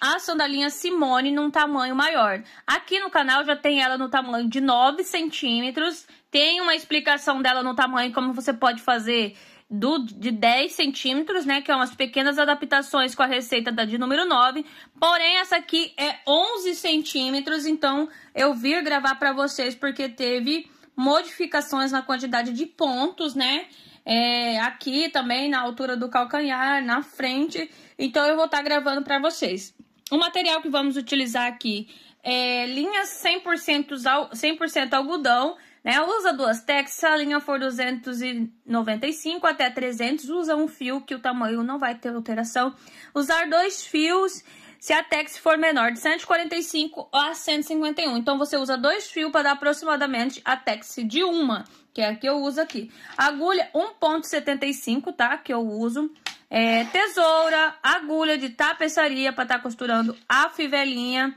a sandalinha Simone num tamanho maior. Aqui no canal já tem ela no tamanho de 9 centímetros. Tem uma explicação dela no tamanho, como você pode fazer do, de 10 centímetros, né? Que é umas pequenas adaptações com a receita da de número 9. Porém, essa aqui é 11 centímetros, então eu vim gravar para vocês porque teve modificações na quantidade de pontos, né? É, aqui também, na altura do calcanhar, na frente. Então, eu vou estar tá gravando para vocês. O material que vamos utilizar aqui é linhas 100%, 100 algodão, né? Usa duas tex. se a linha for 295 até 300, usa um fio que o tamanho não vai ter alteração. Usar dois fios se a tex for menor de 145 a 151. Então, você usa dois fios para dar aproximadamente a tex de uma, que é a que eu uso aqui. Agulha 1.75, tá? Que eu uso é, tesoura, agulha de tapeçaria para estar tá costurando a fivelinha.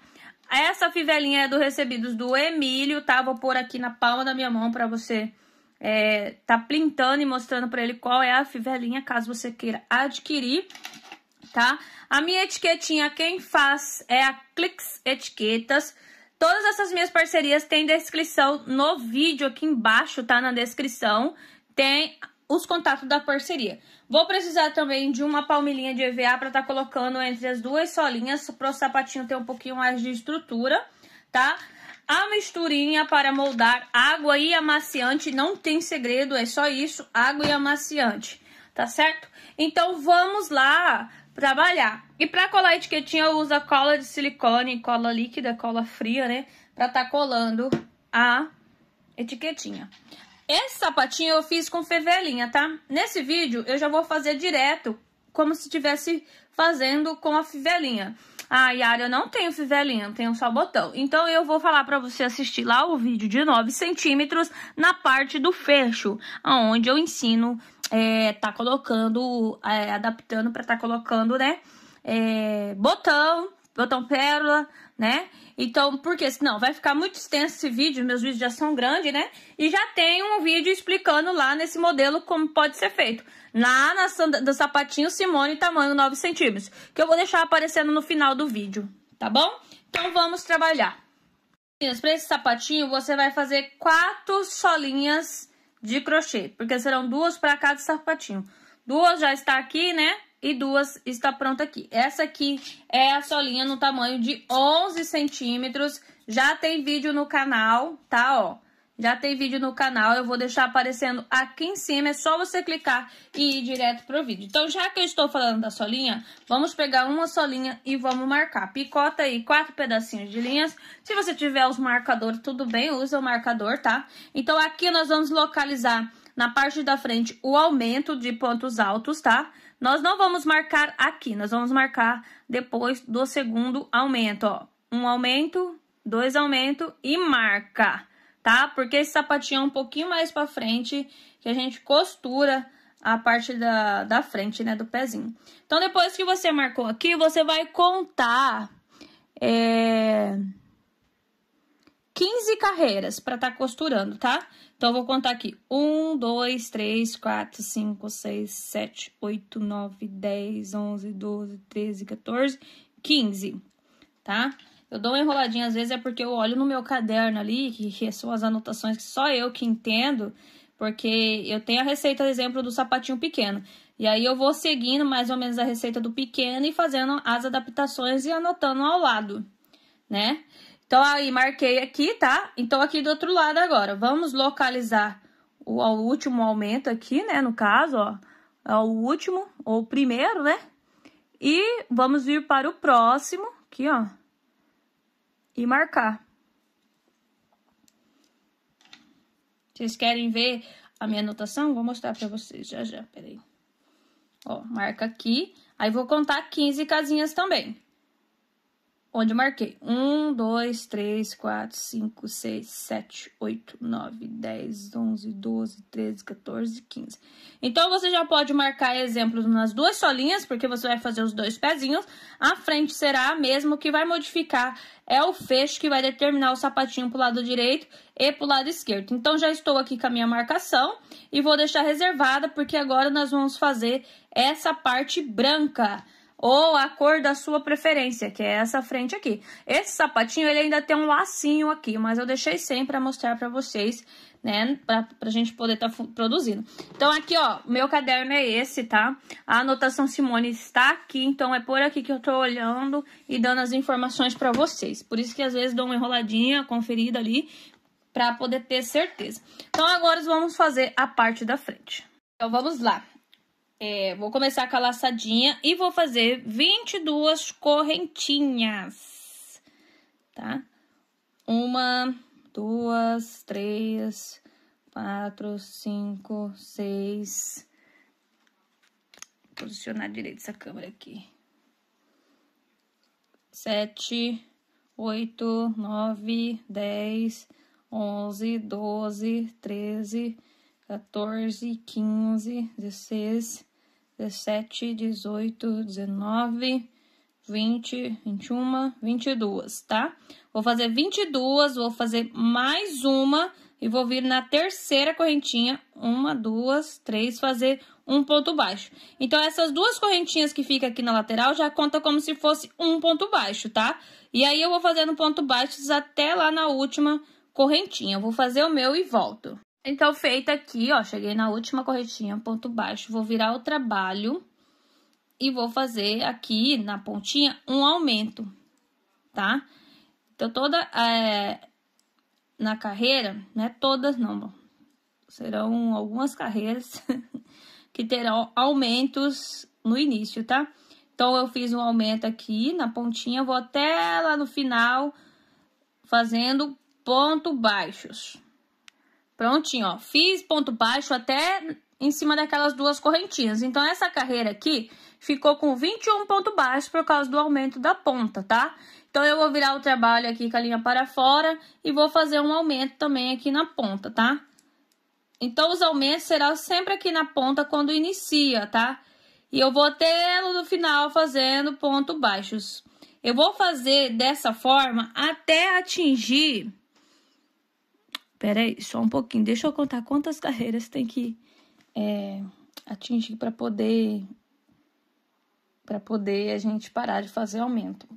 Essa fivelinha é do Recebidos do Emílio, tá? Vou pôr aqui na palma da minha mão para você é, tá plintando e mostrando para ele qual é a fivelinha, caso você queira adquirir, tá? A minha etiquetinha, quem faz é a Clix Etiquetas. Todas essas minhas parcerias têm descrição no vídeo aqui embaixo, tá? Na descrição tem os contatos da parceria. Vou precisar também de uma palmilhinha de EVA para estar tá colocando entre as duas solinhas, para o sapatinho ter um pouquinho mais de estrutura, tá? A misturinha para moldar água e amaciante, não tem segredo, é só isso, água e amaciante, tá certo? Então vamos lá trabalhar. E para colar a etiquetinha eu uso a cola de silicone, cola líquida, cola fria, né? Para estar tá colando a etiquetinha. Esse sapatinho eu fiz com fevelinha, tá? Nesse vídeo eu já vou fazer direto, como se estivesse fazendo com a fivelinha. Ah, Yara, eu não tenho fivelinha, tenho só botão. Então, eu vou falar pra você assistir lá o vídeo de 9 centímetros na parte do fecho, onde eu ensino é, tá colocando, é, adaptando pra tá colocando, né, é, botão, botão pérola, né? Então, porque senão vai ficar muito extenso esse vídeo, meus vídeos já são grandes, né? E já tem um vídeo explicando lá nesse modelo como pode ser feito. na na, do sapatinho Simone, tamanho 9 centímetros, que eu vou deixar aparecendo no final do vídeo, tá bom? Então, vamos trabalhar. Para esse sapatinho, você vai fazer quatro solinhas de crochê, porque serão duas para cada sapatinho. Duas já está aqui, né? e duas está pronta aqui. Essa aqui é a solinha no tamanho de 11 centímetros. Já tem vídeo no canal, tá? Ó, já tem vídeo no canal. Eu vou deixar aparecendo aqui em cima. É só você clicar e ir direto pro vídeo. Então, já que eu estou falando da solinha, vamos pegar uma solinha e vamos marcar. Picota aí quatro pedacinhos de linhas. Se você tiver os marcadores, tudo bem, usa o marcador, tá? Então, aqui nós vamos localizar na parte da frente o aumento de pontos altos, tá? Nós não vamos marcar aqui, nós vamos marcar depois do segundo aumento, ó. Um aumento, dois aumento e marca, tá? Porque esse sapatinho é um pouquinho mais pra frente, que a gente costura a parte da, da frente, né, do pezinho. Então, depois que você marcou aqui, você vai contar... É 15 carreiras para estar tá costurando, tá? Então, eu vou contar aqui. 1, 2, 3, 4, 5, 6, 7, 8, 9, 10, 11, 12, 13, 14, 15, tá? Eu dou uma enroladinha, às vezes, é porque eu olho no meu caderno ali, que são as anotações que só eu que entendo, porque eu tenho a receita, exemplo, do sapatinho pequeno. E aí eu vou seguindo mais ou menos a receita do pequeno e fazendo as adaptações e anotando ao lado, né? Então, aí, marquei aqui, tá? Então, aqui do outro lado agora, vamos localizar o, o último aumento aqui, né? No caso, ó, é o último, ou o primeiro, né? E vamos vir para o próximo, aqui, ó, e marcar. Vocês querem ver a minha anotação? Vou mostrar para vocês já já, peraí. Ó, marca aqui, aí vou contar 15 casinhas também onde eu marquei 1, 2, 3, 4, 5, 6, 7, 8, 9, 10, 11, 12, 13, 14, 15. Então, você já pode marcar exemplos nas duas solinhas, porque você vai fazer os dois pezinhos. A frente será a mesma, o que vai modificar é o fecho que vai determinar o sapatinho para o lado direito e para o lado esquerdo. Então, já estou aqui com a minha marcação e vou deixar reservada, porque agora nós vamos fazer essa parte branca ou a cor da sua preferência, que é essa frente aqui. Esse sapatinho, ele ainda tem um lacinho aqui, mas eu deixei sem para mostrar para vocês, né, pra, pra gente poder estar tá produzindo. Então, aqui, ó, meu caderno é esse, tá? A anotação Simone está aqui, então é por aqui que eu tô olhando e dando as informações para vocês. Por isso que às vezes dou uma enroladinha, conferida ali, para poder ter certeza. Então, agora vamos fazer a parte da frente. Então, vamos lá. É, vou começar com a laçadinha e vou fazer 22 correntinhas, tá? Uma, duas, três, quatro, cinco, seis. Vou posicionar direito essa câmera aqui. Sete, oito, nove, dez, onze, doze, treze, quatorze, quinze, dezesseis. 17, 18, 19, 20, 21, 22, tá? Vou fazer 22, vou fazer mais uma e vou vir na terceira correntinha, uma, duas, três, fazer um ponto baixo. Então, essas duas correntinhas que fica aqui na lateral já conta como se fosse um ponto baixo, tá? E aí, eu vou fazendo ponto baixos até lá na última correntinha. vou fazer o meu e volto. Então, feita aqui, ó, cheguei na última corretinha, ponto baixo, vou virar o trabalho e vou fazer aqui na pontinha um aumento, tá? Então, toda é, na carreira, né, todas não, serão algumas carreiras que terão aumentos no início, tá? Então, eu fiz um aumento aqui na pontinha, vou até lá no final fazendo ponto baixos. Prontinho, ó. Fiz ponto baixo até em cima daquelas duas correntinhas. Então, essa carreira aqui ficou com 21 ponto baixo por causa do aumento da ponta, tá? Então, eu vou virar o trabalho aqui com a linha para fora e vou fazer um aumento também aqui na ponta, tá? Então, os aumentos serão sempre aqui na ponta quando inicia, tá? E eu vou até no final fazendo ponto baixos. Eu vou fazer dessa forma até atingir Pera aí, só um pouquinho. Deixa eu contar quantas carreiras tem que é, atingir para poder para poder a gente parar de fazer aumento.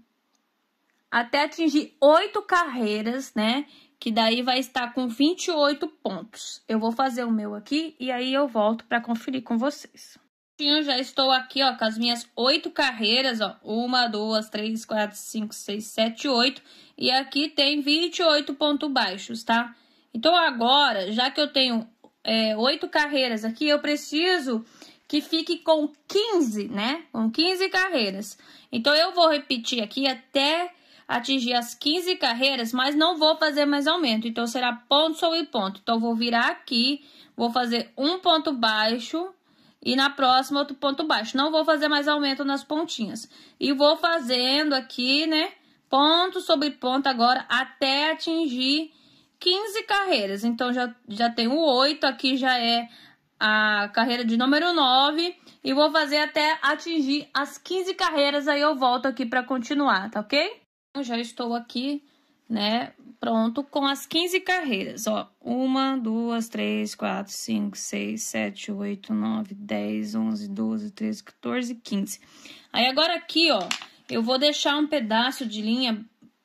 Até atingir oito carreiras, né? Que daí vai estar com 28 pontos. Eu vou fazer o meu aqui e aí eu volto para conferir com vocês. Eu já estou aqui, ó, com as minhas oito carreiras, ó. Uma, duas, três, quatro, cinco, seis, sete, oito. E aqui tem 28 pontos baixos, tá? Então agora, já que eu tenho é, oito é, carreiras aqui, eu preciso que fique com 15, né? Com 15 carreiras. Então eu vou repetir aqui até atingir as 15 carreiras, mas não vou fazer mais aumento. Então será ponto sobre ponto. Então vou virar aqui, vou fazer um ponto baixo e na próxima outro ponto baixo. Não vou fazer mais aumento nas pontinhas. E vou fazendo aqui, né? Ponto sobre ponto agora até atingir 15 carreiras. Então já, já tenho 8, aqui já é a carreira de número 9 e vou fazer até atingir as 15 carreiras, aí eu volto aqui para continuar, tá OK? Eu já estou aqui, né, pronto com as 15 carreiras, ó. 1 2 3 4 5 6 7 8 9 10 11 12 13 14 15. Aí agora aqui, ó, eu vou deixar um pedaço de linha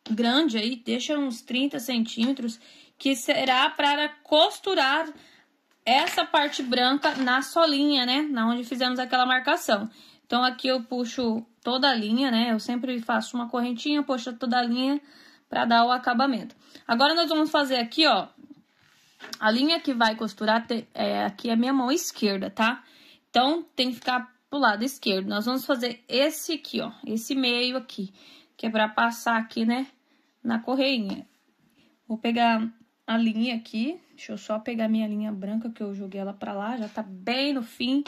grande aí, deixa uns 30 centímetros que será para costurar essa parte branca na solinha, né? Na onde fizemos aquela marcação. Então, aqui eu puxo toda a linha, né? Eu sempre faço uma correntinha, puxo toda a linha para dar o acabamento. Agora, nós vamos fazer aqui, ó, a linha que vai costurar é, aqui é a minha mão esquerda, tá? Então, tem que ficar pro lado esquerdo. Nós vamos fazer esse aqui, ó, esse meio aqui, que é pra passar aqui, né, na correinha. Vou pegar a linha aqui. Deixa eu só pegar minha linha branca que eu joguei ela pra lá. Já tá bem no fim.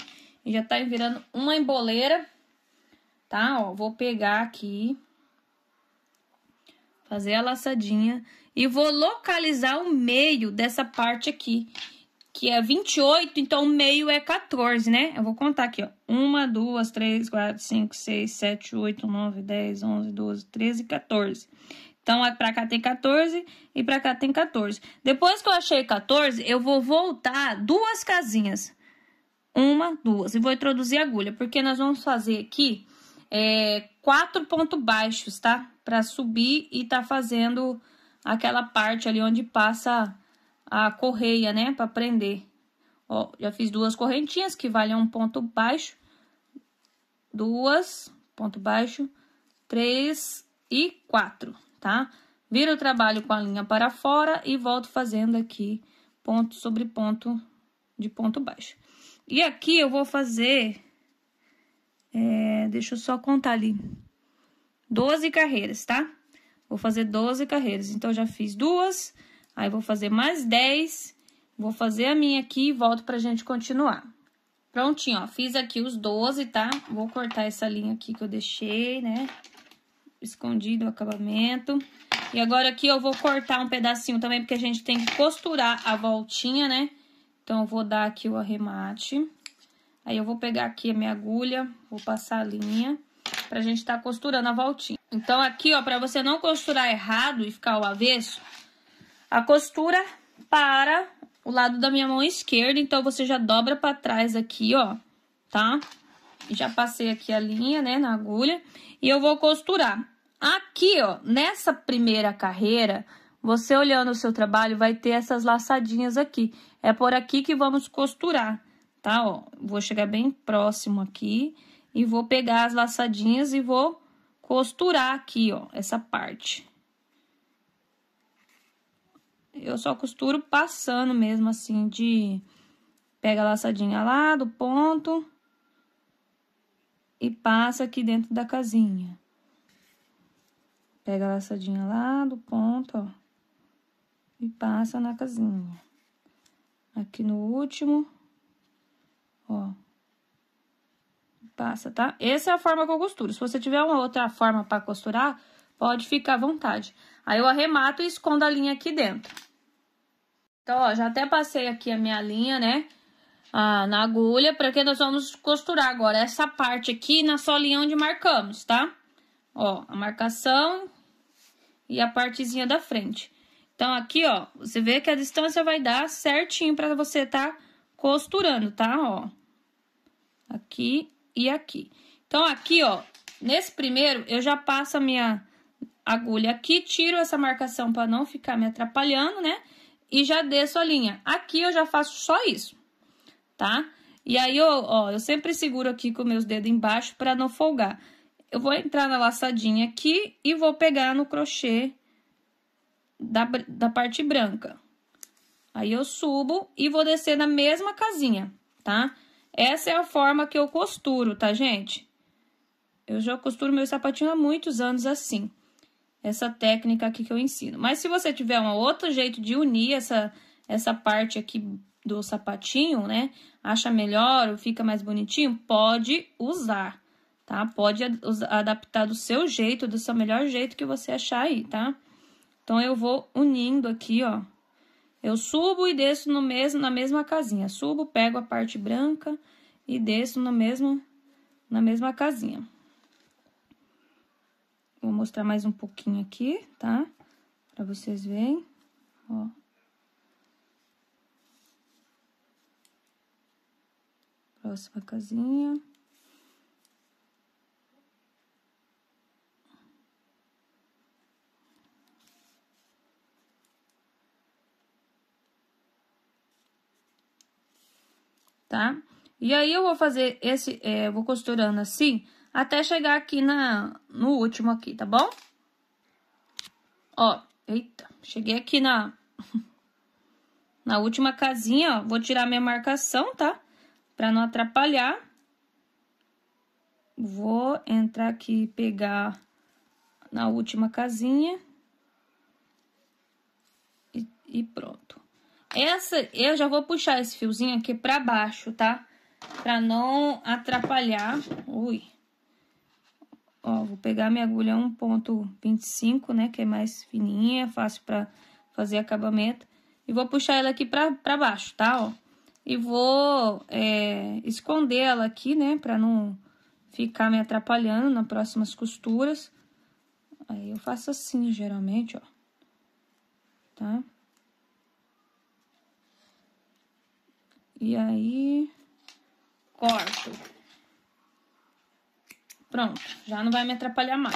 E já tá virando uma emboleira. Tá, ó. Vou pegar aqui. Fazer a laçadinha. E vou localizar o meio dessa parte aqui. Que é 28, então o meio é 14, né? Eu vou contar aqui, ó. 1, 2, 3, 4, 5, 6, 7, 8, 9, 10, 11, 12, 13, 14. Então, é para cá tem 14 e para cá tem 14. Depois que eu achei 14, eu vou voltar duas casinhas. Uma, duas. E vou introduzir agulha, porque nós vamos fazer aqui é, quatro pontos baixos, tá? Para subir e tá fazendo aquela parte ali onde passa a correia, né? Para prender. Ó, já fiz duas correntinhas que valem um ponto baixo. Duas, ponto baixo, três e quatro tá? Viro o trabalho com a linha para fora e volto fazendo aqui ponto sobre ponto de ponto baixo. E aqui eu vou fazer, é, deixa eu só contar ali, 12 carreiras, tá? Vou fazer 12 carreiras, então já fiz duas, aí vou fazer mais 10, vou fazer a minha aqui e volto pra gente continuar. Prontinho, ó, fiz aqui os 12, tá? Vou cortar essa linha aqui que eu deixei, né? escondido o acabamento. E agora aqui eu vou cortar um pedacinho também, porque a gente tem que costurar a voltinha, né? Então, eu vou dar aqui o arremate. Aí, eu vou pegar aqui a minha agulha, vou passar a linha, pra gente tá costurando a voltinha. Então, aqui, ó, pra você não costurar errado e ficar o avesso, a costura para o lado da minha mão esquerda, então você já dobra para trás aqui, ó, tá? Já passei aqui a linha, né, na agulha, e eu vou costurar. Aqui, ó, nessa primeira carreira, você olhando o seu trabalho vai ter essas laçadinhas aqui. É por aqui que vamos costurar, tá? Ó, vou chegar bem próximo aqui e vou pegar as laçadinhas e vou costurar aqui, ó, essa parte. Eu só costuro passando mesmo, assim, de... Pega a laçadinha lá do ponto e passa aqui dentro da casinha. Pega a laçadinha lá do ponto, ó, e passa na casinha. Aqui no último, ó, passa, tá? Essa é a forma que eu costuro. Se você tiver uma outra forma para costurar, pode ficar à vontade. Aí eu arremato e escondo a linha aqui dentro. Então, ó, já até passei aqui a minha linha, né? Ah, na agulha, que nós vamos costurar agora essa parte aqui na solinha onde marcamos, tá? Ó, a marcação e a partezinha da frente. Então, aqui, ó, você vê que a distância vai dar certinho para você tá costurando, tá? Ó, aqui e aqui. Então, aqui, ó, nesse primeiro, eu já passo a minha agulha aqui, tiro essa marcação para não ficar me atrapalhando, né? E já desço a linha. Aqui, eu já faço só isso, tá? E aí, ó, ó eu sempre seguro aqui com meus dedos embaixo para não folgar eu vou entrar na laçadinha aqui e vou pegar no crochê da, da parte branca. Aí, eu subo e vou descer na mesma casinha, tá? Essa é a forma que eu costuro, tá, gente? Eu já costuro meu sapatinho há muitos anos assim. Essa técnica aqui que eu ensino. Mas se você tiver um outro jeito de unir essa, essa parte aqui do sapatinho, né? Acha melhor ou fica mais bonitinho, pode usar tá? Pode adaptar do seu jeito, do seu melhor jeito que você achar aí, tá? Então, eu vou unindo aqui, ó. Eu subo e desço no mesmo, na mesma casinha. Subo, pego a parte branca e desço no mesmo, na mesma casinha. Vou mostrar mais um pouquinho aqui, tá? Pra vocês verem, ó. Próxima casinha. tá? E aí eu vou fazer esse, é, vou costurando assim, até chegar aqui na, no último aqui, tá bom? Ó, eita, cheguei aqui na, na última casinha, ó, vou tirar minha marcação, tá? Pra não atrapalhar. Vou entrar aqui e pegar na última casinha. E, e pronto. Essa, eu já vou puxar esse fiozinho aqui pra baixo, tá? Pra não atrapalhar. Ui. Ó, vou pegar minha agulha 1.25, né? Que é mais fininha, fácil pra fazer acabamento. E vou puxar ela aqui pra, pra baixo, tá? Ó. E vou é, esconder ela aqui, né? Pra não ficar me atrapalhando nas próximas costuras. Aí eu faço assim, geralmente, ó. Tá? E aí, corto. Pronto, já não vai me atrapalhar mais.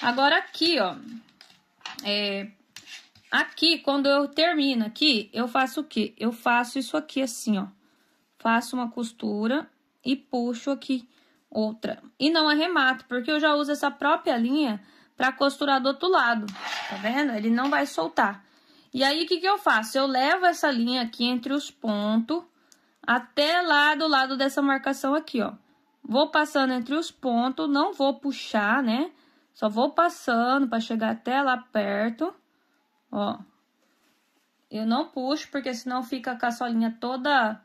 Agora aqui, ó, é, aqui, quando eu termino aqui, eu faço o quê? Eu faço isso aqui assim, ó. Faço uma costura e puxo aqui outra. E não arremato, porque eu já uso essa própria linha para costurar do outro lado, tá vendo? Ele não vai soltar. E aí, o que, que eu faço? Eu levo essa linha aqui entre os pontos até lá do lado dessa marcação aqui, ó. Vou passando entre os pontos, não vou puxar, né? Só vou passando para chegar até lá perto, ó. Eu não puxo, porque senão fica a caçolinha toda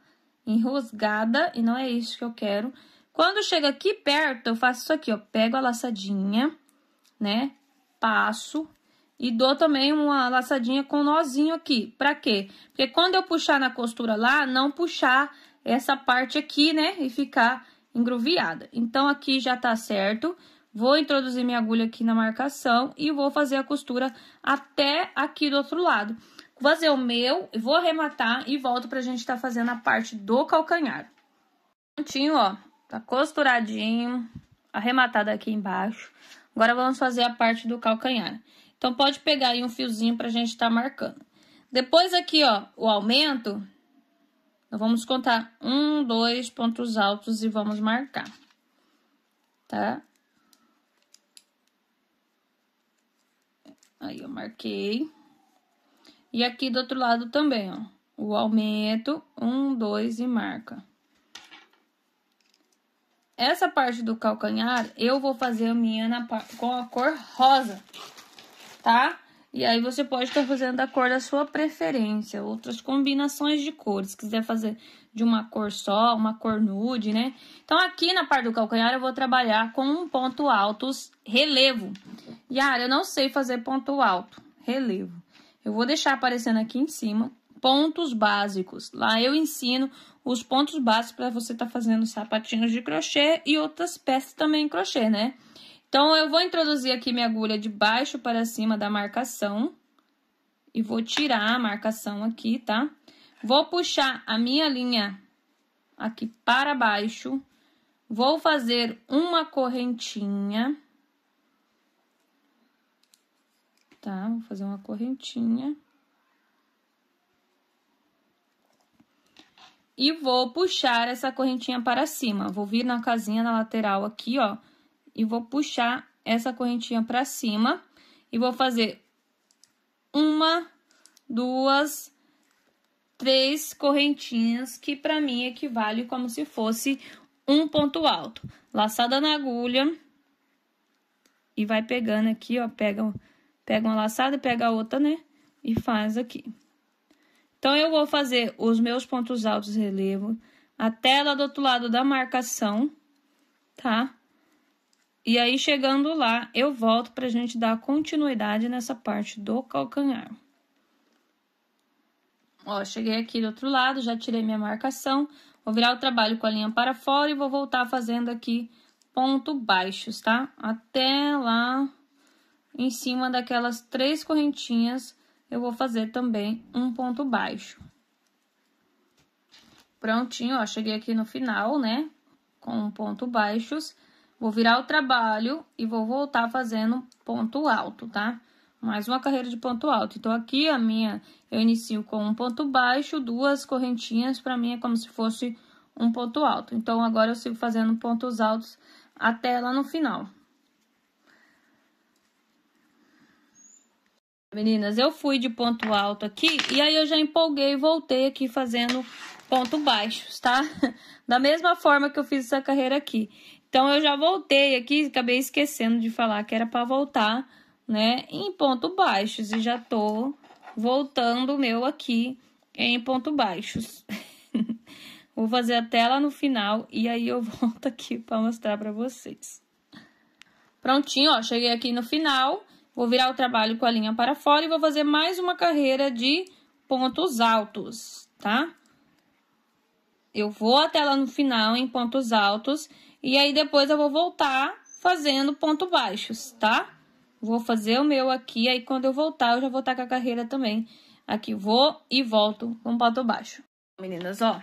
enrosgada e não é isso que eu quero. Quando chega aqui perto, eu faço isso aqui, ó. Pego a laçadinha, né? Passo, e dou também uma laçadinha com nozinho aqui. Pra quê? Porque quando eu puxar na costura lá, não puxar essa parte aqui, né? E ficar engruviada. Então, aqui já tá certo. Vou introduzir minha agulha aqui na marcação e vou fazer a costura até aqui do outro lado. Vou fazer o meu, vou arrematar e volto pra gente tá fazendo a parte do calcanhar. Prontinho, ó. Tá costuradinho, arrematado aqui embaixo. Agora, vamos fazer a parte do calcanhar. Então, pode pegar aí um fiozinho para a gente estar tá marcando. Depois aqui, ó, o aumento, nós vamos contar um, dois pontos altos e vamos marcar, tá? Aí, eu marquei. E aqui do outro lado também, ó, o aumento, um, dois e marca. Essa parte do calcanhar, eu vou fazer a minha na, com a cor rosa tá? E aí você pode estar fazendo da cor da sua preferência, outras combinações de cores. Se quiser fazer de uma cor só, uma cor nude, né? Então aqui na parte do calcanhar eu vou trabalhar com um ponto alto relevo. Yara, eu não sei fazer ponto alto, relevo. Eu vou deixar aparecendo aqui em cima pontos básicos. Lá eu ensino os pontos básicos para você estar tá fazendo sapatinhos de crochê e outras peças também em crochê, né? Então, eu vou introduzir aqui minha agulha de baixo para cima da marcação. E vou tirar a marcação aqui, tá? Vou puxar a minha linha aqui para baixo. Vou fazer uma correntinha. Tá? Vou fazer uma correntinha. E vou puxar essa correntinha para cima. Vou vir na casinha na lateral aqui, ó e vou puxar essa correntinha para cima e vou fazer uma, duas, três correntinhas que para mim equivale como se fosse um ponto alto. Laçada na agulha e vai pegando aqui, ó, pega, pega uma laçada, pega a outra, né? E faz aqui. Então, eu vou fazer os meus pontos altos relevo até lá do outro lado da marcação, tá? E aí, chegando lá, eu volto para a gente dar continuidade nessa parte do calcanhar. Ó, cheguei aqui do outro lado, já tirei minha marcação, vou virar o trabalho com a linha para fora e vou voltar fazendo aqui ponto baixos, tá? Até lá em cima daquelas três correntinhas, eu vou fazer também um ponto baixo. Prontinho, ó, cheguei aqui no final, né? Com um ponto baixos. Vou virar o trabalho e vou voltar fazendo ponto alto, tá? Mais uma carreira de ponto alto. Então, aqui a minha, eu inicio com um ponto baixo, duas correntinhas, para mim é como se fosse um ponto alto. Então, agora eu sigo fazendo pontos altos até lá no final. Meninas, eu fui de ponto alto aqui e aí eu já empolguei e voltei aqui fazendo ponto baixos, tá? Da mesma forma que eu fiz essa carreira aqui. Então eu já voltei aqui, acabei esquecendo de falar que era para voltar, né, em ponto baixos e já tô voltando o meu aqui em ponto baixos. Vou fazer até lá no final e aí eu volto aqui para mostrar para vocês. Prontinho, ó, cheguei aqui no final. Vou virar o trabalho com a linha para fora e vou fazer mais uma carreira de pontos altos, tá? Eu vou até lá no final em pontos altos e aí depois eu vou voltar fazendo ponto baixos, tá? Vou fazer o meu aqui, aí quando eu voltar eu já vou estar com a carreira também. Aqui vou e volto com ponto baixo. Meninas, ó,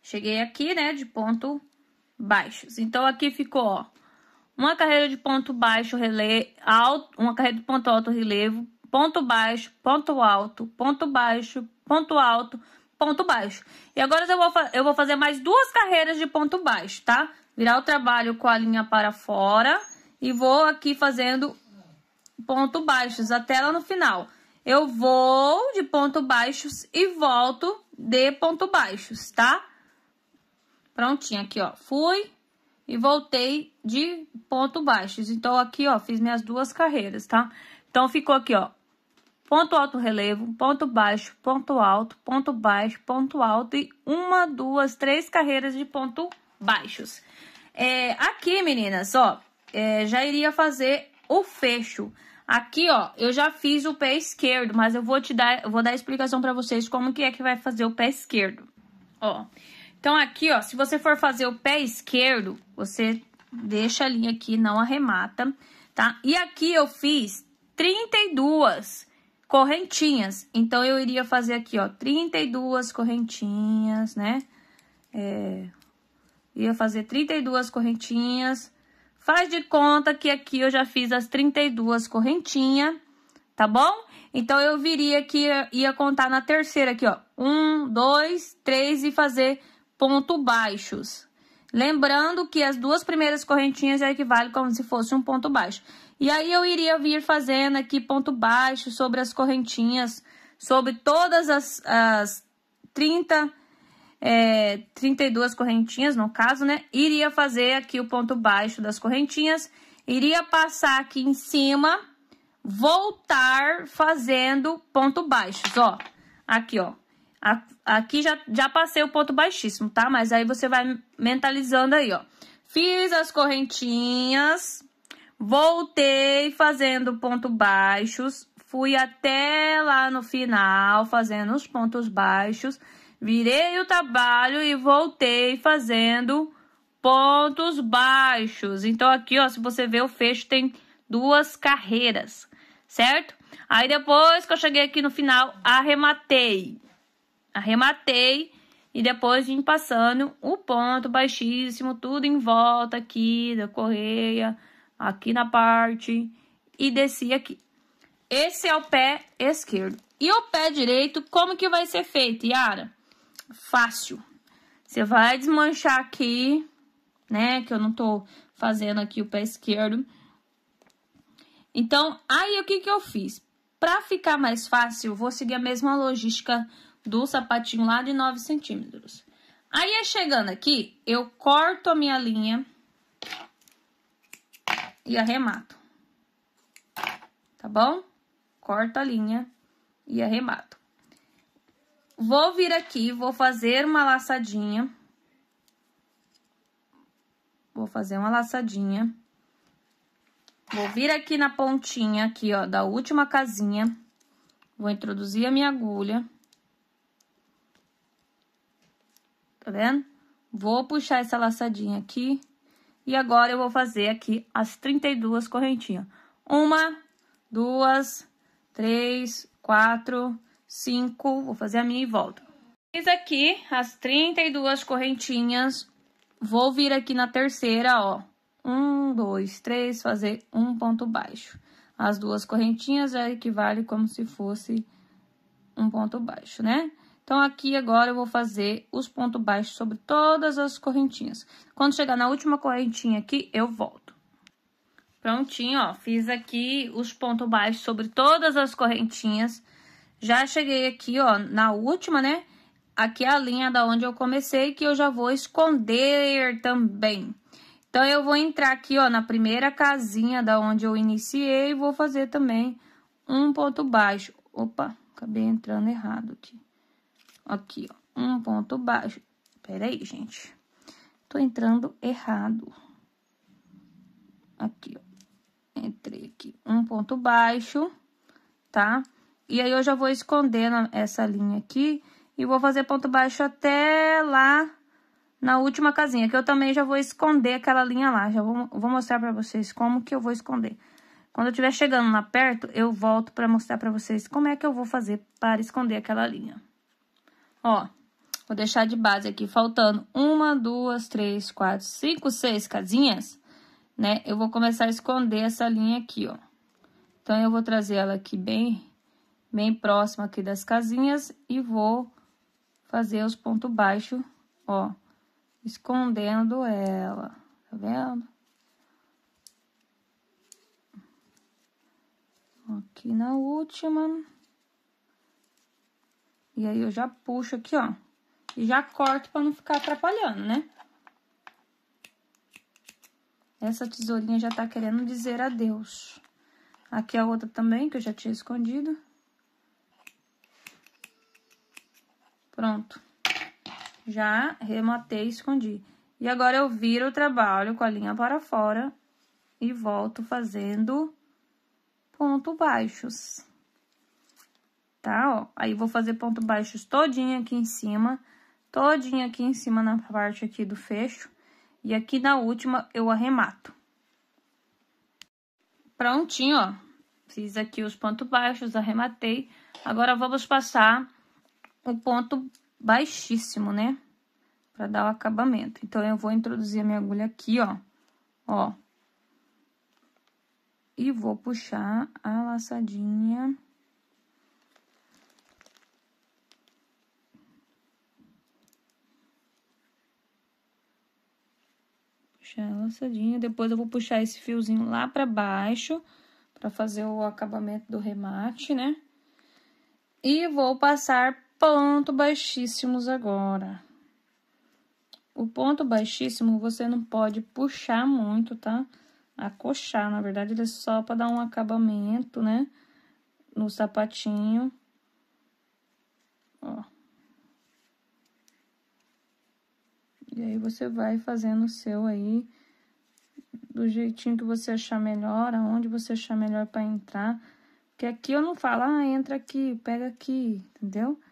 cheguei aqui, né, de ponto baixos. Então aqui ficou, ó, uma carreira de ponto baixo, relevo, alto, uma carreira de ponto alto, relevo, ponto baixo, ponto alto, ponto baixo, ponto alto, ponto baixo. E agora eu vou, eu vou fazer mais duas carreiras de ponto baixo, tá? virar o trabalho com a linha para fora e vou aqui fazendo ponto baixos até lá no final. Eu vou de ponto baixos e volto de ponto baixos, tá? Prontinho aqui, ó. Fui e voltei de ponto baixos. Então, aqui, ó, fiz minhas duas carreiras, tá? Então, ficou aqui, ó. Ponto alto relevo, ponto baixo, ponto alto, ponto baixo, ponto alto e uma, duas, três carreiras de ponto baixos. É, aqui, meninas, ó, é, já iria fazer o fecho. Aqui, ó, eu já fiz o pé esquerdo, mas eu vou te dar, eu vou dar a explicação pra vocês como que é que vai fazer o pé esquerdo, ó. Então, aqui, ó, se você for fazer o pé esquerdo, você deixa a linha aqui, não arremata, tá? E aqui eu fiz 32 correntinhas, então eu iria fazer aqui, ó, 32 correntinhas, né? É, Ia fazer 32 correntinhas. Faz de conta que aqui eu já fiz as 32 correntinhas, tá bom? Então, eu viria aqui, ia contar na terceira aqui, ó. Um, dois, três e fazer ponto baixos. Lembrando que as duas primeiras correntinhas é equivale como se fosse um ponto baixo. E aí, eu iria vir fazendo aqui ponto baixo sobre as correntinhas, sobre todas as, as 30 é, 32 correntinhas, no caso, né? Iria fazer aqui o ponto baixo das correntinhas, iria passar aqui em cima, voltar fazendo ponto baixos, ó. Aqui, ó. A, aqui já, já passei o ponto baixíssimo, tá? Mas aí você vai mentalizando aí, ó. Fiz as correntinhas, voltei fazendo ponto baixos, fui até lá no final fazendo os pontos baixos, Virei o trabalho e voltei fazendo pontos baixos. Então, aqui, ó, se você ver o fecho, tem duas carreiras, certo? Aí, depois que eu cheguei aqui no final, arrematei. Arrematei e depois vim passando o ponto baixíssimo, tudo em volta aqui da correia, aqui na parte e desci aqui. Esse é o pé esquerdo. E o pé direito, como que vai ser feito, Yara? fácil. Você vai desmanchar aqui, né? Que eu não tô fazendo aqui o pé esquerdo. Então, aí o que que eu fiz? Pra ficar mais fácil, vou seguir a mesma logística do sapatinho lá de 9 centímetros. Aí, é chegando aqui, eu corto a minha linha e arremato. Tá bom? Corto a linha e arremato. Vou vir aqui, vou fazer uma laçadinha. Vou fazer uma laçadinha. Vou vir aqui na pontinha, aqui, ó, da última casinha. Vou introduzir a minha agulha. Tá vendo? Vou puxar essa laçadinha aqui. E agora, eu vou fazer aqui as 32 correntinhas. Uma, duas, três, quatro, 5, vou fazer a minha e volta. Fiz aqui as 32 correntinhas, vou vir aqui na terceira, ó. Um, dois, três, fazer um ponto baixo. As duas correntinhas já é equivale como se fosse um ponto baixo, né? Então, aqui agora eu vou fazer os pontos baixos sobre todas as correntinhas. Quando chegar na última correntinha aqui, eu volto. Prontinho, ó, fiz aqui os pontos baixos sobre todas as correntinhas. Já cheguei aqui, ó, na última, né? Aqui é a linha da onde eu comecei, que eu já vou esconder também. Então, eu vou entrar aqui, ó, na primeira casinha da onde eu iniciei, vou fazer também um ponto baixo. Opa, acabei entrando errado aqui. Aqui, ó, um ponto baixo. Pera aí, gente. Tô entrando errado. Aqui, ó. Entrei aqui, um ponto baixo, tá? Tá? E aí, eu já vou escondendo essa linha aqui e vou fazer ponto baixo até lá na última casinha, que eu também já vou esconder aquela linha lá. Já vou, vou mostrar pra vocês como que eu vou esconder. Quando eu estiver chegando lá perto, eu volto pra mostrar pra vocês como é que eu vou fazer para esconder aquela linha. Ó, vou deixar de base aqui, faltando uma, duas, três, quatro, cinco, seis casinhas, né? Eu vou começar a esconder essa linha aqui, ó. Então, eu vou trazer ela aqui bem bem próximo aqui das casinhas e vou fazer os pontos baixos, ó, escondendo ela, tá vendo? Aqui na última. E aí, eu já puxo aqui, ó, e já corto pra não ficar atrapalhando, né? Essa tesourinha já tá querendo dizer adeus. Aqui a é outra também, que eu já tinha escondido. Pronto. Já rematei e escondi. E agora eu viro o trabalho com a linha para fora e volto fazendo ponto baixos. Tá, ó. Aí vou fazer ponto baixos todinho aqui em cima, todinho aqui em cima na parte aqui do fecho. E aqui na última eu arremato. Prontinho, ó. Fiz aqui os pontos baixos, arrematei. Agora, vamos passar um ponto baixíssimo, né? Pra dar o acabamento. Então, eu vou introduzir a minha agulha aqui, ó. Ó. E vou puxar a laçadinha... puxar a laçadinha. Depois eu vou puxar esse fiozinho lá pra baixo, pra fazer o acabamento do remate, né? E vou passar ponto baixíssimos agora. O ponto baixíssimo você não pode puxar muito, tá? Acochar, na verdade, ele é só para dar um acabamento, né? No sapatinho. Ó. E aí, você vai fazendo o seu aí, do jeitinho que você achar melhor, aonde você achar melhor para entrar. Porque aqui eu não falo, ah, entra aqui, pega aqui, entendeu? Entendeu?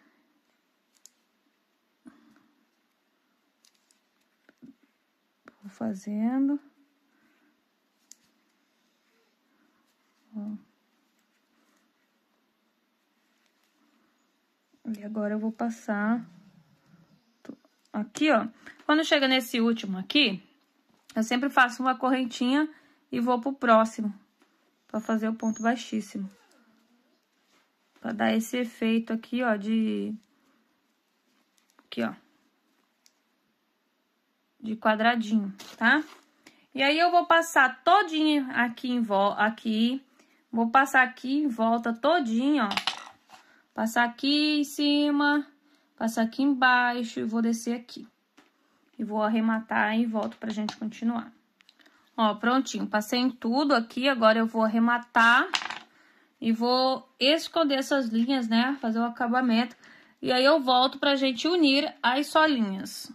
fazendo. Ó. E agora eu vou passar aqui, ó. Quando chega nesse último aqui, eu sempre faço uma correntinha e vou pro próximo, pra fazer o ponto baixíssimo. Pra dar esse efeito aqui, ó, de... Aqui, ó de quadradinho, tá? E aí, eu vou passar todinho aqui em volta, aqui, vou passar aqui em volta todinho, ó. Passar aqui em cima, passar aqui embaixo e vou descer aqui. E vou arrematar e volto pra gente continuar. Ó, prontinho, passei em tudo aqui, agora eu vou arrematar e vou esconder essas linhas, né? Fazer o acabamento. E aí eu volto pra gente unir as solinhas.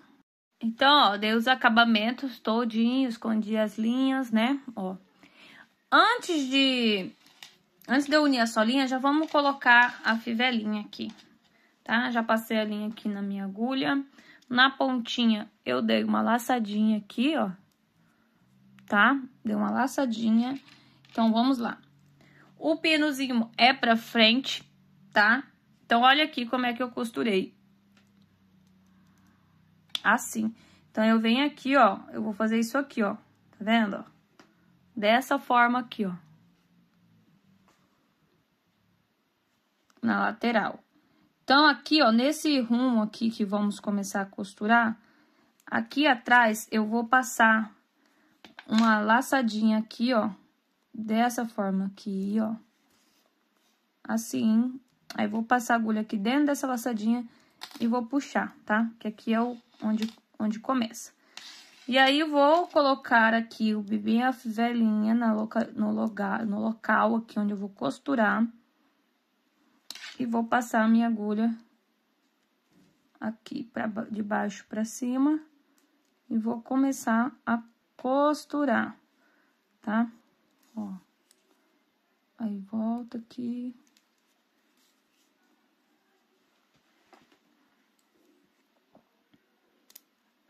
Então, ó, dei os acabamentos todinhos, escondi as linhas, né? Ó. Antes de antes de eu unir a solinha, já vamos colocar a fivelinha aqui, tá? Já passei a linha aqui na minha agulha. Na pontinha eu dei uma laçadinha aqui, ó. Tá? Dei uma laçadinha. Então, vamos lá. O pinozinho é pra frente, tá? Então, olha aqui como é que eu costurei assim. Então, eu venho aqui, ó, eu vou fazer isso aqui, ó, tá vendo, ó? Dessa forma aqui, ó. Na lateral. Então, aqui, ó, nesse rumo aqui que vamos começar a costurar, aqui atrás eu vou passar uma laçadinha aqui, ó, dessa forma aqui, ó. Assim, aí vou passar a agulha aqui dentro dessa laçadinha e vou puxar, tá? Que aqui é o onde, onde começa. E aí, vou colocar aqui o a velhinha na loca, no, lugar, no local aqui onde eu vou costurar. E vou passar a minha agulha aqui pra, de baixo para cima. E vou começar a costurar, tá? Ó. Aí, volta aqui.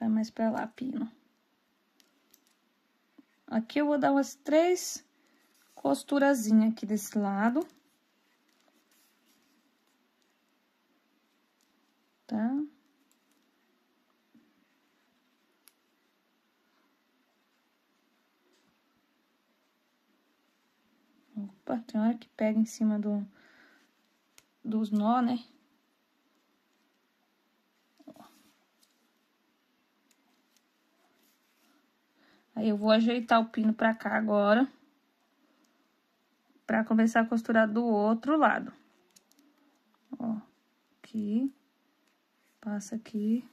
Vai tá mais pra lá, pino. Aqui eu vou dar umas três costurazinhas aqui desse lado. Tá? Opa, tem hora que pega em cima do, dos nó, né? Aí eu vou ajeitar o pino pra cá agora. Pra começar a costurar do outro lado. Ó, aqui. Passa aqui.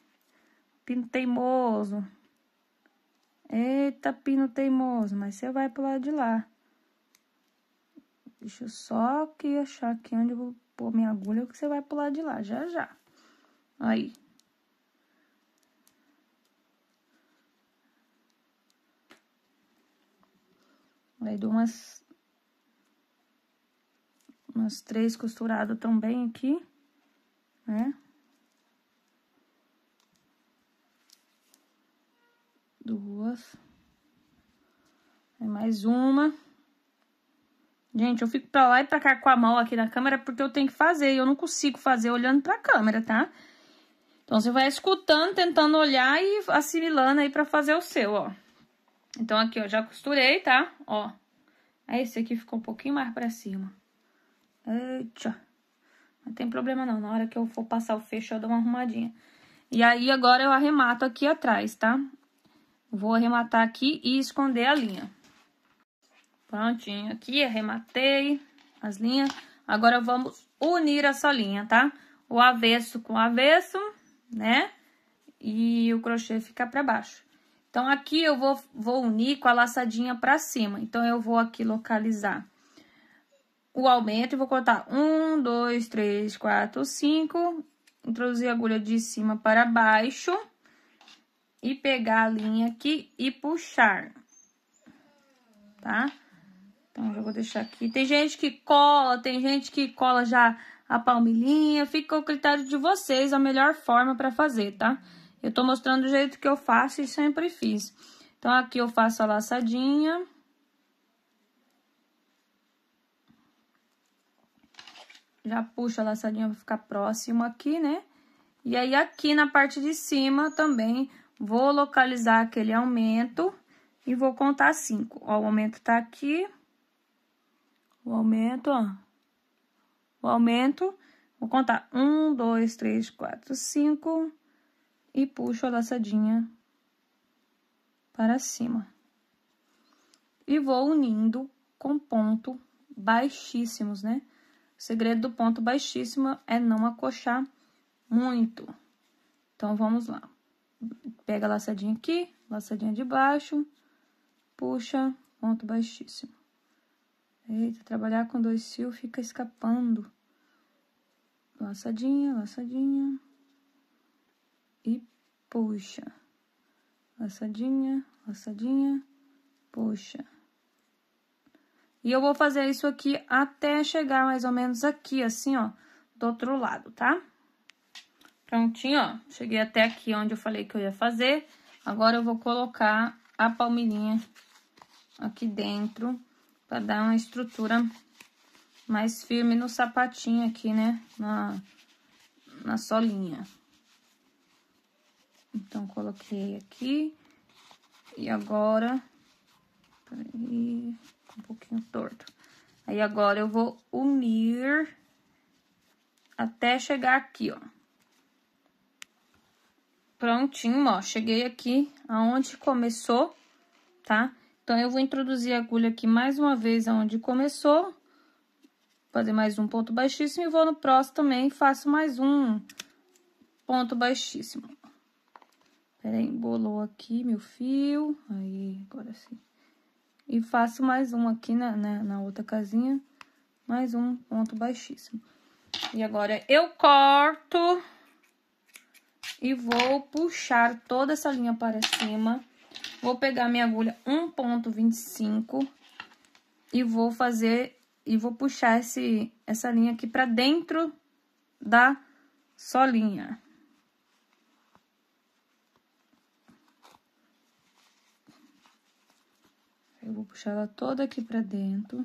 Pino teimoso. Eita, pino teimoso, mas você vai pro lado de lá. Deixa eu só aqui achar aqui onde eu vou pôr minha agulha, que você vai pro lado de lá, já, já. Aí, Aí dou umas... Umas três costuradas também aqui, né? Duas. Aí mais uma. Gente, eu fico pra lá e pra cá com a mão aqui na câmera porque eu tenho que fazer. E eu não consigo fazer olhando pra câmera, tá? Então, você vai escutando, tentando olhar e assimilando aí pra fazer o seu, ó. Então, aqui, ó, já costurei, tá? Ó, é esse aqui ficou um pouquinho mais pra cima. Eita! Não tem problema não, na hora que eu for passar o fecho eu dou uma arrumadinha. E aí, agora eu arremato aqui atrás, tá? Vou arrematar aqui e esconder a linha. Prontinho, aqui arrematei as linhas. Agora, vamos unir essa linha, tá? O avesso com o avesso, né? E o crochê fica pra baixo. Então, aqui eu vou, vou unir com a laçadinha pra cima. Então, eu vou aqui localizar o aumento e vou cortar um, dois, três, quatro, cinco. Introduzir a agulha de cima para baixo. E pegar a linha aqui e puxar. Tá? Então, eu vou deixar aqui. Tem gente que cola, tem gente que cola já a palmilhinha. Fica o critério de vocês a melhor forma para fazer, tá? Tá? Eu tô mostrando o jeito que eu faço e sempre fiz. Então, aqui eu faço a laçadinha. Já puxo a laçadinha pra ficar próximo aqui, né? E aí, aqui na parte de cima também, vou localizar aquele aumento e vou contar cinco. Ó, o aumento tá aqui. O aumento, ó. O aumento, vou contar um, dois, três, quatro, cinco e puxo a laçadinha para cima. E vou unindo com ponto baixíssimos, né? O segredo do ponto baixíssimo é não acochar muito. Então, vamos lá. Pega a laçadinha aqui, laçadinha de baixo, puxa, ponto baixíssimo. Eita, trabalhar com dois fios fica escapando. Laçadinha, laçadinha e puxa. Laçadinha, laçadinha, puxa. E eu vou fazer isso aqui até chegar mais ou menos aqui, assim, ó, do outro lado, tá? Prontinho, ó. Cheguei até aqui onde eu falei que eu ia fazer. Agora eu vou colocar a palmilhinha aqui dentro para dar uma estrutura mais firme no sapatinho aqui, né? Na, na solinha. Então, coloquei aqui. E agora... Peraí, um pouquinho torto. Aí, agora, eu vou unir até chegar aqui, ó. Prontinho, ó. Cheguei aqui aonde começou, tá? Então, eu vou introduzir a agulha aqui mais uma vez aonde começou. Fazer mais um ponto baixíssimo e vou no próximo também faço mais um ponto baixíssimo. Peraí, embolou aqui meu fio. Aí, agora sim. E faço mais um aqui na, na, na outra casinha. Mais um ponto baixíssimo. E agora eu corto e vou puxar toda essa linha para cima. Vou pegar minha agulha 1.25 e vou fazer e vou puxar esse essa linha aqui para dentro da solinha. Eu vou puxar ela toda aqui pra dentro.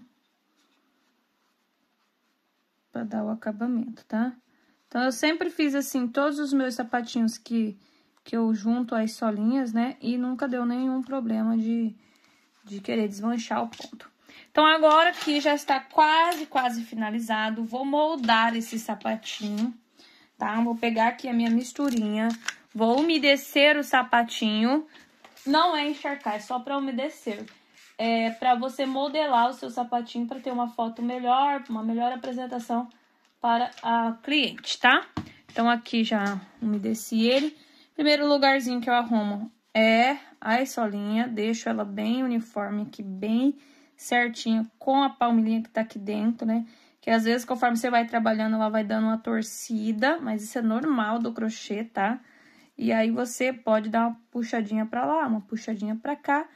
Pra dar o acabamento, tá? Então, eu sempre fiz assim, todos os meus sapatinhos que, que eu junto as solinhas, né? E nunca deu nenhum problema de, de querer desmanchar o ponto. Então, agora que já está quase, quase finalizado, vou moldar esse sapatinho, tá? Vou pegar aqui a minha misturinha, vou umedecer o sapatinho. Não é encharcar, é só para umedecer é, para você modelar o seu sapatinho para ter uma foto melhor, uma melhor apresentação para a cliente, tá? Então, aqui já umedeci ele. Primeiro lugarzinho que eu arrumo é a solinha, deixo ela bem uniforme aqui, bem certinha, com a palmilhinha que tá aqui dentro, né? Que às vezes, conforme você vai trabalhando, ela vai dando uma torcida, mas isso é normal do crochê, tá? E aí, você pode dar uma puxadinha pra lá, uma puxadinha pra cá,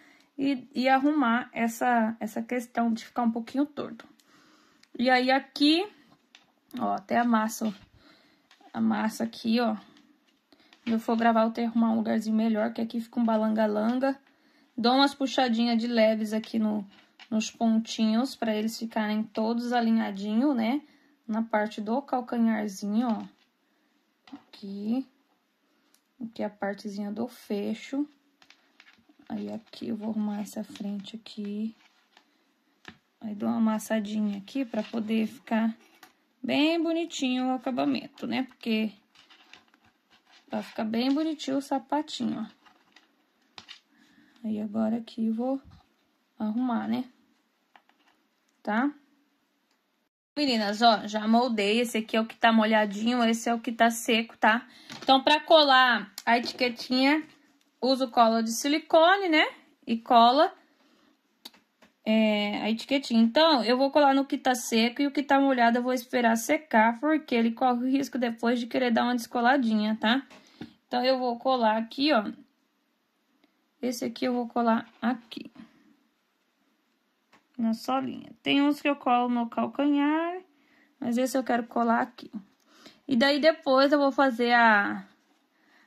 e, e arrumar essa, essa questão de ficar um pouquinho torto. E aí aqui, ó, até amasso a massa aqui, ó. Quando eu for gravar, eu tenho que arrumar um lugarzinho melhor, que aqui fica um balanga-langa. Dou umas puxadinhas de leves aqui no, nos pontinhos, para eles ficarem todos alinhadinho, né? Na parte do calcanharzinho, ó. Aqui. Aqui é a partezinha do fecho. Aí aqui eu vou arrumar essa frente aqui. Aí dou uma amassadinha aqui pra poder ficar bem bonitinho o acabamento, né? Porque pra ficar bem bonitinho o sapatinho, ó. Aí agora aqui eu vou arrumar, né? Tá? Meninas, ó, já moldei. Esse aqui é o que tá molhadinho, esse é o que tá seco, tá? Então, pra colar a etiquetinha, uso cola de silicone, né? E cola é, a etiquetinha. Então, eu vou colar no que tá seco e o que tá molhado eu vou esperar secar, porque ele corre o risco depois de querer dar uma descoladinha, tá? Então, eu vou colar aqui, ó. Esse aqui eu vou colar aqui. Na solinha. Tem uns que eu colo no calcanhar, mas esse eu quero colar aqui. E daí, depois eu vou fazer a...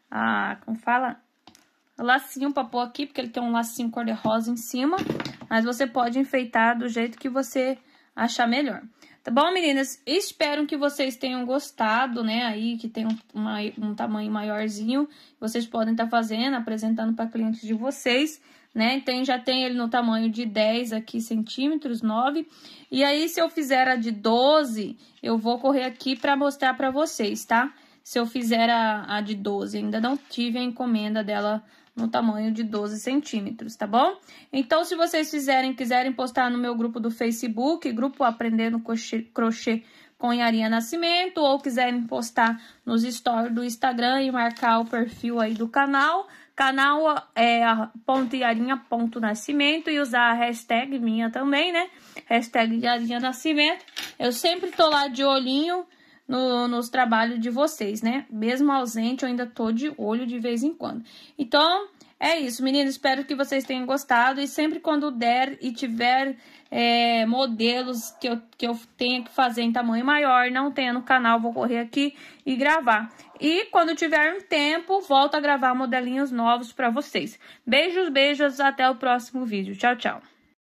A... Como fala? lacinho pra pôr aqui, porque ele tem um lacinho cor-de-rosa em cima. Mas você pode enfeitar do jeito que você achar melhor. Tá bom, meninas? Espero que vocês tenham gostado, né? Aí que tem um, uma, um tamanho maiorzinho. Vocês podem estar tá fazendo, apresentando para clientes de vocês, né? Tem já tem ele no tamanho de 10 aqui centímetros, 9. E aí, se eu fizer a de 12, eu vou correr aqui para mostrar para vocês, tá? Se eu fizer a, a de 12, ainda não tive a encomenda dela no tamanho de 12 centímetros, tá bom? Então, se vocês fizerem, quiserem postar no meu grupo do Facebook, Grupo Aprendendo Crochê, Crochê com Yarinha Nascimento, ou quiserem postar nos stories do Instagram e marcar o perfil aí do canal, canal é ponto Yarinha ponto Nascimento, e usar a hashtag minha também, né? Hashtag Yarinha Nascimento. Eu sempre tô lá de olhinho no, nos trabalhos de vocês, né? Mesmo ausente, eu ainda tô de olho de vez em quando. Então, é isso, meninos. Espero que vocês tenham gostado. E sempre quando der e tiver é, modelos que eu, que eu tenha que fazer em tamanho maior, não tenha no canal, vou correr aqui e gravar. E quando tiver um tempo, volto a gravar modelinhos novos para vocês. Beijos, beijos. Até o próximo vídeo. Tchau, tchau.